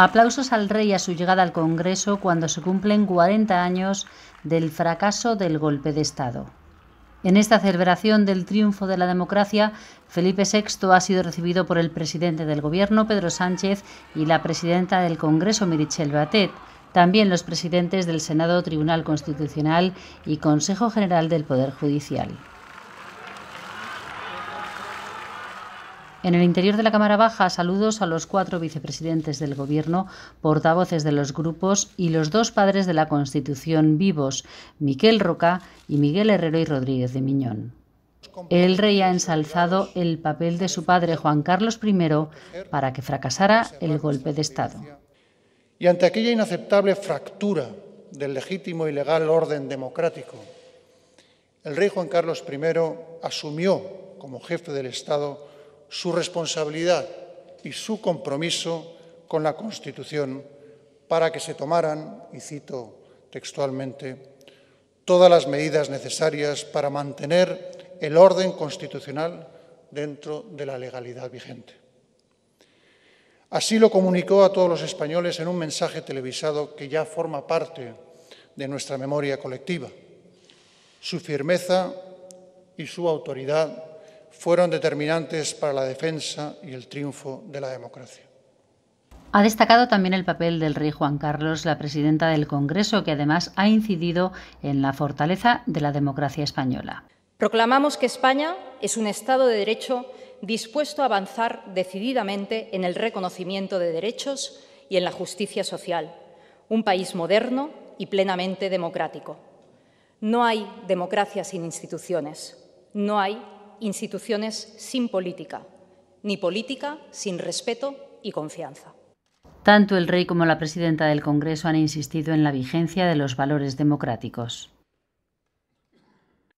Aplausos al rey a su llegada al Congreso cuando se cumplen 40 años del fracaso del golpe de Estado. En esta celebración del triunfo de la democracia, Felipe VI ha sido recibido por el presidente del Gobierno, Pedro Sánchez, y la presidenta del Congreso, Mirichel Batet, también los presidentes del Senado, Tribunal Constitucional y Consejo General del Poder Judicial. En el interior de la Cámara Baja, saludos a los cuatro vicepresidentes del Gobierno, portavoces de los grupos y los dos padres de la Constitución vivos, Miquel Roca y Miguel Herrero y Rodríguez de Miñón. El rey ha ensalzado el papel de su padre Juan Carlos I para que fracasara el golpe de Estado. Y ante aquella inaceptable fractura del legítimo y legal orden democrático, el rey Juan Carlos I asumió como jefe del Estado su responsabilidad y su compromiso con la Constitución para que se tomaran, y cito textualmente, todas las medidas necesarias para mantener el orden constitucional dentro de la legalidad vigente. Así lo comunicó a todos los españoles en un mensaje televisado que ya forma parte de nuestra memoria colectiva. Su firmeza y su autoridad fueron determinantes para la defensa y el triunfo de la democracia. Ha destacado también el papel del rey Juan Carlos, la presidenta del Congreso, que además ha incidido en la fortaleza de la democracia española. Proclamamos que España es un Estado de Derecho dispuesto a avanzar decididamente en el reconocimiento de derechos y en la justicia social, un país moderno y plenamente democrático. No hay democracia sin instituciones, no hay instituciones sin política, ni política sin respeto y confianza. Tanto el rey como la presidenta del Congreso han insistido en la vigencia de los valores democráticos.